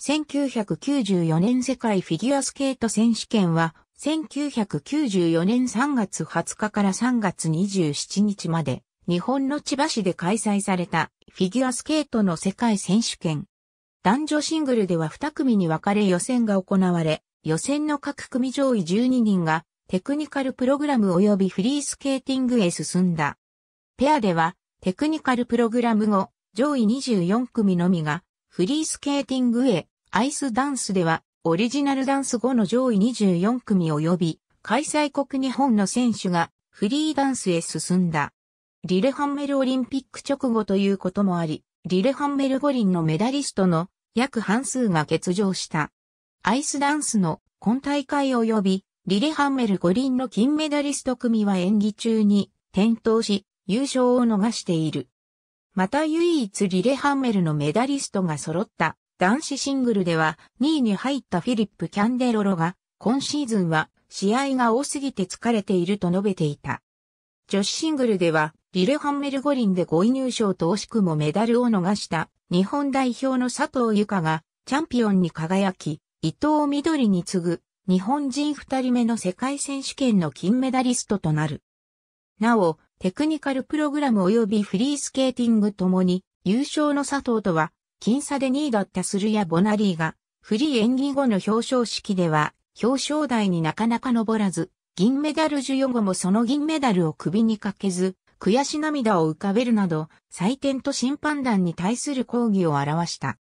1994年世界フィギュアスケート選手権は、1994年3月20日から3月27日まで、日本の千葉市で開催されたフィギュアスケートの世界選手権。男女シングルでは2組に分かれ予選が行われ、予選の各組上位12人がテクニカルプログラム及びフリースケーティングへ進んだ。ペアではテクニカルプログラム後、上位24組のみがフリースケーティングへアイスダンスでは、オリジナルダンス後の上位24組及び、開催国日本の選手がフリーダンスへ進んだ。リレハンメルオリンピック直後ということもあり、リレハンメル五輪のメダリストの約半数が欠場した。アイスダンスの今大会及びリレハンメル五輪の金メダリスト組は演技中に転倒し優勝を逃している。また唯一リレハンメルのメダリストが揃った男子シングルでは2位に入ったフィリップ・キャンデロロが、今シーズンは試合が多すぎて疲れていると述べていた。女子シングルでは、リレハンメル五輪で5位入賞と惜しくもメダルを逃した日本代表の佐藤ゆかがチャンピオンに輝き、伊藤緑に次ぐ日本人二人目の世界選手権の金メダリストとなる。なお、テクニカルプログラム及びフリースケーティングともに優勝の佐藤とは僅差で2位だったスルヤ・ボナリーが、フリー演技後の表彰式では、表彰台になかなか登らず、銀メダル授与後もその銀メダルを首にかけず、悔し涙を浮かべるなど、採点と審判団に対する抗議を表した。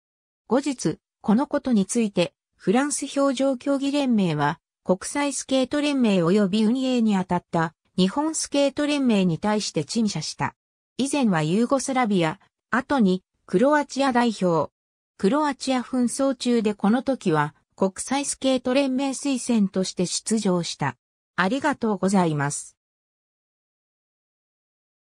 後日、このことについて、フランス表情競技連盟は、国際スケート連盟及び運営に当たった日本スケート連盟に対して陳謝した。以前はユーゴスラビア、後にクロアチア代表。クロアチア紛争中でこの時は国際スケート連盟推薦として出場した。ありがとうございます。